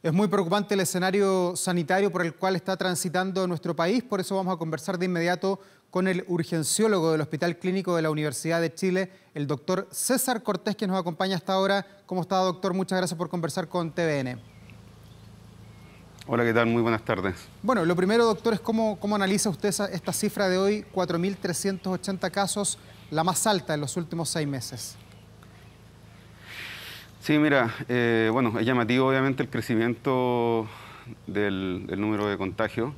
Es muy preocupante el escenario sanitario por el cual está transitando nuestro país, por eso vamos a conversar de inmediato con el urgenciólogo del Hospital Clínico de la Universidad de Chile, el doctor César Cortés, que nos acompaña hasta ahora. ¿Cómo está, doctor? Muchas gracias por conversar con TVN. Hola, ¿qué tal? Muy buenas tardes. Bueno, lo primero, doctor, es cómo, cómo analiza usted esta cifra de hoy, 4.380 casos, la más alta en los últimos seis meses. Sí, mira, eh, bueno, es llamativo obviamente el crecimiento del, número de contagios.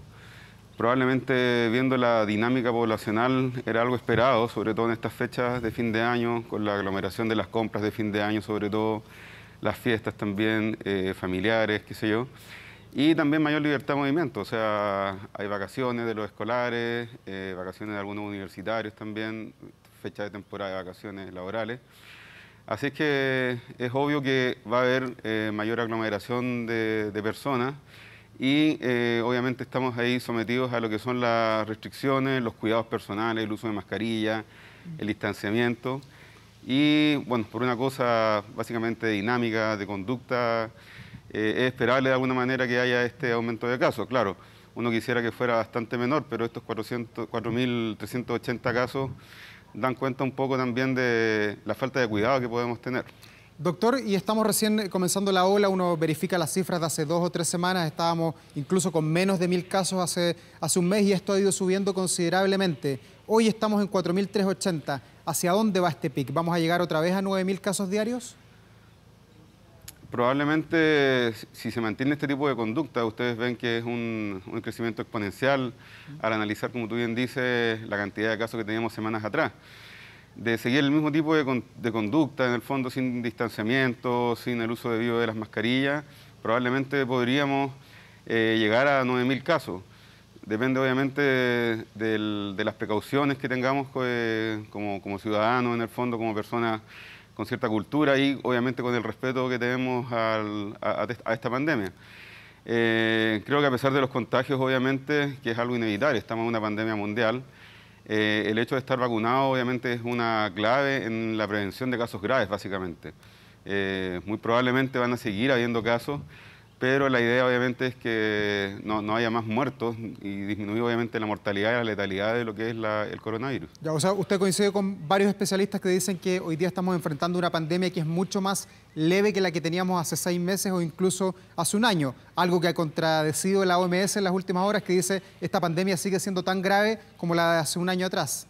Probablemente viendo la dinámica poblacional era algo esperado, sobre todo en estas fechas de fin de año, con la aglomeración de las compras de fin de año, sobre todo las fiestas también eh, familiares, qué sé yo. Y también mayor libertad de movimiento, o sea, hay vacaciones de los escolares, eh, vacaciones de algunos universitarios también, fecha de temporada de vacaciones laborales. Así es que es obvio que va a haber eh, mayor aglomeración de, personas y eh, obviamente estamos ahí sometidos a lo que son las restricciones, los cuidados personales, el uso de mascarilla, el distanciamiento y, bueno, por una cosa básicamente dinámica, de conducta, eh, es esperable de alguna manera que haya este aumento de casos, claro. Uno quisiera que fuera bastante menor, pero estos 4.380 casos dan cuenta un poco también de la falta de cuidado que podemos tener. Doctor, y estamos recién comenzando la ola, uno verifica las cifras de hace dos o tres semanas, estábamos incluso con menos de mil casos hace, hace un mes y esto ha ido subiendo considerablemente. Hoy estamos en 4.380. ¿Hacia dónde va este pic? ¿Vamos a llegar otra vez a 9.000 casos diarios? probablemente si se mantiene este tipo de conducta, ustedes ven que es un, crecimiento exponencial al analizar, como tú bien dices, la cantidad de casos que teníamos semanas atrás. De seguir el mismo tipo de, conducta, en el fondo sin distanciamiento, sin el uso debido de las mascarillas, probablemente podríamos eh, llegar a 9.000 casos. Depende obviamente de, las precauciones que tengamos eh, como, como ciudadanos, en el fondo, como personas con cierta cultura y obviamente con el respeto que tenemos a, esta pandemia. Eh, creo que a pesar de los contagios, obviamente, que es algo inevitable, estamos en una pandemia mundial, eh, el hecho de estar vacunado obviamente es una clave en la prevención de casos graves, básicamente. Eh, muy probablemente van a seguir habiendo casos pero la idea obviamente es que no, haya más muertos y disminuir obviamente la mortalidad y la letalidad de lo que es el coronavirus. Ya, o sea, usted coincide con varios especialistas que dicen que hoy día estamos enfrentando una pandemia que es mucho más leve que la que teníamos hace seis meses o incluso hace un año, algo que ha contradecido la OMS en las últimas horas que dice esta pandemia sigue siendo tan grave como la de hace un año atrás.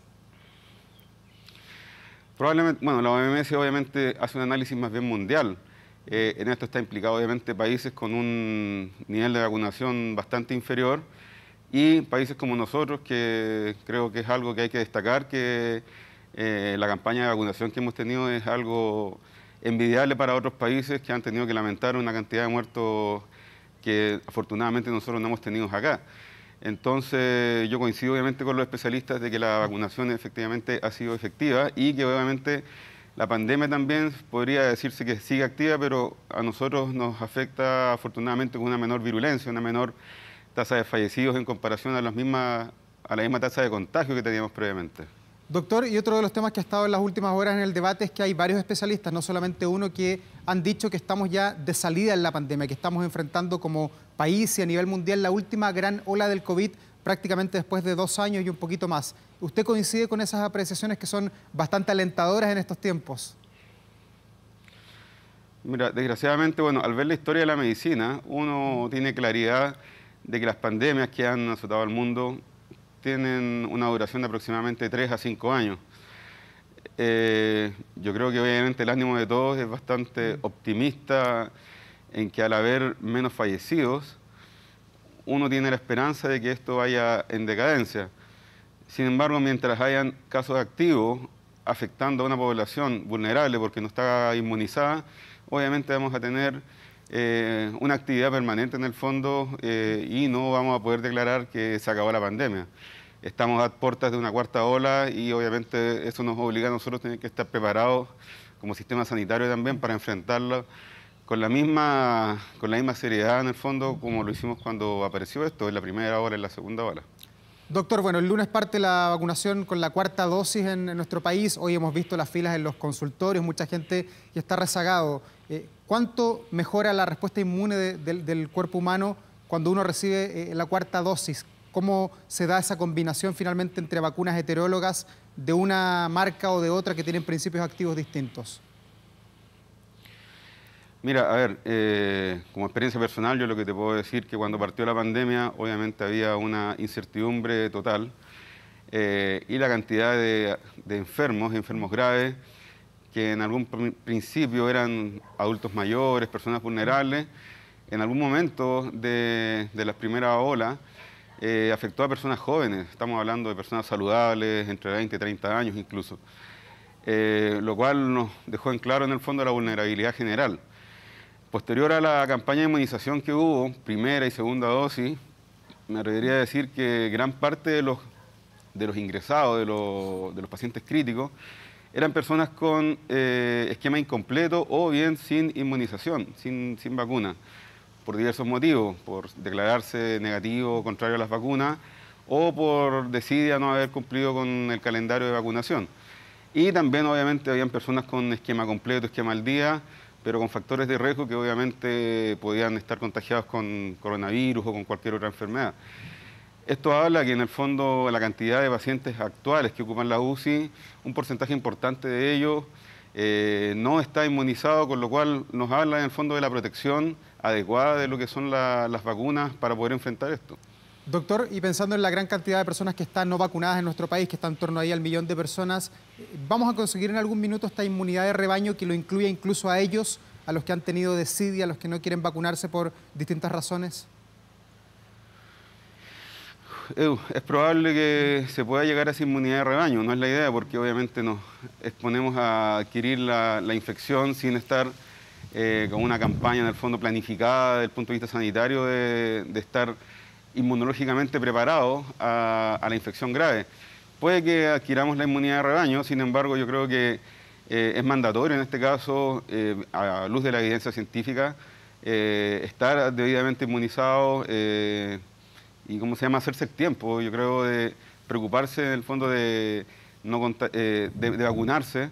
Probablemente, bueno, la OMS obviamente hace un análisis más bien mundial, eh, en esto está implicado obviamente países con un nivel de vacunación bastante inferior y países como nosotros, que creo que es algo que hay que destacar, que eh, la campaña de vacunación que hemos tenido es algo envidiable para otros países que han tenido que lamentar una cantidad de muertos que afortunadamente nosotros no hemos tenido acá. Entonces yo coincido obviamente con los especialistas de que la vacunación efectivamente ha sido efectiva y que obviamente la pandemia también podría decirse que sigue activa, pero a nosotros nos afecta afortunadamente con una menor virulencia, una menor tasa de fallecidos en comparación a, las mismas, a la misma tasa de contagio que teníamos previamente. Doctor, y otro de los temas que ha estado en las últimas horas en el debate es que hay varios especialistas, no solamente uno, que han dicho que estamos ya de salida en la pandemia, que estamos enfrentando como país y a nivel mundial la última gran ola del COVID prácticamente después de dos años y un poquito más. ¿Usted coincide con esas apreciaciones que son bastante alentadoras en estos tiempos? Mira, desgraciadamente, bueno, al ver la historia de la medicina, uno tiene claridad de que las pandemias que han azotado al mundo tienen una duración de aproximadamente tres a cinco años. Eh, yo creo que obviamente el ánimo de todos es bastante optimista en que al haber menos fallecidos, uno tiene la esperanza de que esto vaya en decadencia. Sin embargo, mientras hayan casos activos afectando a una población vulnerable porque no está inmunizada, obviamente vamos a tener eh, una actividad permanente en el fondo eh, y no vamos a poder declarar que se acabó la pandemia. Estamos a puertas de una cuarta ola y obviamente eso nos obliga a nosotros a tener que estar preparados como sistema sanitario también para enfrentarlo con la misma con la misma seriedad en el fondo como lo hicimos cuando apareció esto, en la primera hora, en la segunda ola. Doctor, bueno, el lunes parte la vacunación con la cuarta dosis en, nuestro país. Hoy hemos visto las filas en los consultorios, mucha gente y está rezagado. Eh, ¿Cuánto mejora la respuesta inmune del cuerpo humano cuando uno recibe eh, la cuarta dosis? ¿Cómo se da esa combinación finalmente entre vacunas heterólogas de una marca o de otra que tienen principios activos distintos? Mira, a ver, eh, como experiencia personal, yo lo que te puedo decir es que cuando partió la pandemia, obviamente había una incertidumbre total eh, y la cantidad de, de, enfermos, enfermos graves, que en algún principio eran adultos mayores, personas vulnerables, en algún momento de, la primera ola eh, afectó a personas jóvenes, estamos hablando de personas saludables, entre 20 y 30 años incluso, lo cual nos dejó en claro en el fondo la vulnerabilidad general. Posterior a la campaña de inmunización que hubo, primera y segunda dosis, me atrevería a decir que gran parte de los, ingresados, de los, pacientes críticos, eran personas con eh, esquema incompleto o bien sin inmunización, sin, vacuna, por diversos motivos, por declararse negativo o contrario a las vacunas o por decidir no haber cumplido con el calendario de vacunación. Y también obviamente habían personas con esquema completo, esquema al día, pero con factores de riesgo que obviamente podían estar contagiados con coronavirus o con cualquier otra enfermedad. Esto habla que en el fondo la cantidad de pacientes actuales que ocupan la UCI, un porcentaje importante de ellos eh, no está inmunizado, con lo cual nos habla en el fondo de la protección adecuada de lo que son las vacunas para poder enfrentar esto. Doctor, y pensando en la gran cantidad de personas que están no vacunadas en nuestro país, que están en torno ahí al millón de personas, ¿vamos a conseguir en algún minuto esta inmunidad de rebaño que lo incluya incluso a ellos, a los que han tenido y a los que no quieren vacunarse por distintas razones? es probable que se pueda llegar a esa inmunidad de rebaño, no es la idea, porque obviamente nos exponemos a adquirir la, infección sin estar eh, con una campaña en el fondo planificada desde el punto de vista sanitario de estar inmunológicamente preparados a, la infección grave. Puede que adquiramos la inmunidad de rebaño, sin embargo yo creo que eh, es mandatorio en este caso, eh, a luz de la evidencia científica, eh, estar debidamente inmunizado y, ¿cómo se llama?, hacerse el tiempo, yo creo, de preocuparse en el fondo de, no vacunarse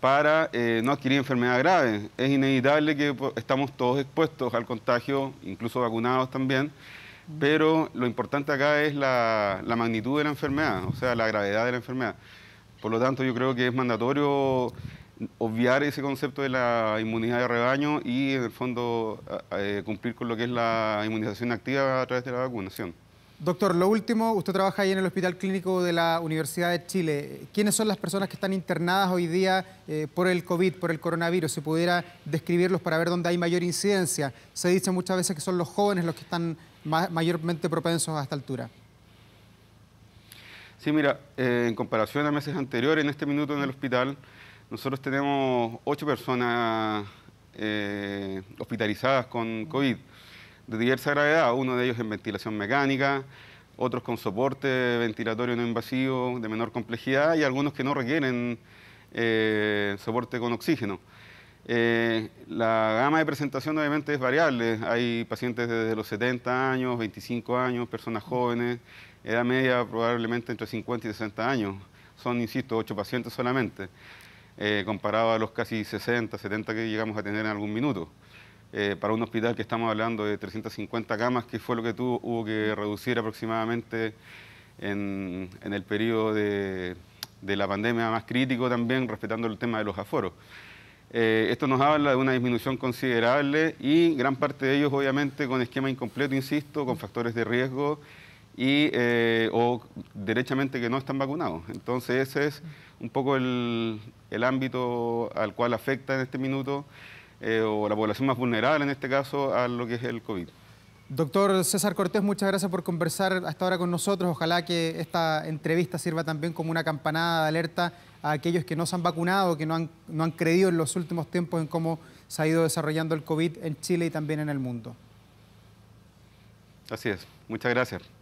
para no adquirir enfermedad grave. Es inevitable que estamos todos expuestos al contagio, incluso vacunados también, pero lo importante acá es la, magnitud de la enfermedad, o sea, la gravedad de la enfermedad. Por lo tanto, yo creo que es mandatorio obviar ese concepto de la inmunidad de rebaño y en el fondo eh, cumplir con lo que es la inmunización activa a través de la vacunación. Doctor, lo último, usted trabaja ahí en el Hospital Clínico de la Universidad de Chile. ¿Quiénes son las personas que están internadas hoy día eh, por el COVID, por el coronavirus? Si pudiera describirlos para ver dónde hay mayor incidencia. Se dice muchas veces que son los jóvenes los que están mayormente propensos a esta altura? Sí, mira, eh, en comparación a meses anteriores, en este minuto en el hospital, nosotros tenemos ocho personas eh, hospitalizadas con COVID de diversa gravedad, uno de ellos en ventilación mecánica, otros con soporte ventilatorio no invasivo de menor complejidad y algunos que no requieren eh, soporte con oxígeno. Eh, la gama de presentación obviamente es variable. Hay pacientes desde los 70 años, 25 años, personas jóvenes, edad media probablemente entre 50 y 60 años. Son, insisto, 8 pacientes solamente, eh, comparado a los casi 60, 70 que llegamos a tener en algún minuto. Eh, para un hospital que estamos hablando de 350 camas, que fue lo que tuvo, hubo que reducir aproximadamente en, el periodo de la pandemia más crítico también, respetando el tema de los aforos. Eh, esto nos habla de una disminución considerable y gran parte de ellos obviamente con esquema incompleto, insisto, con factores de riesgo y, eh, o derechamente que no están vacunados. Entonces ese es un poco el, ámbito al cual afecta en este minuto eh, o la población más vulnerable en este caso a lo que es el COVID. Doctor César Cortés, muchas gracias por conversar hasta ahora con nosotros. Ojalá que esta entrevista sirva también como una campanada de alerta a aquellos que no se han vacunado, que no han, no han creído en los últimos tiempos en cómo se ha ido desarrollando el COVID en Chile y también en el mundo. Así es. Muchas gracias.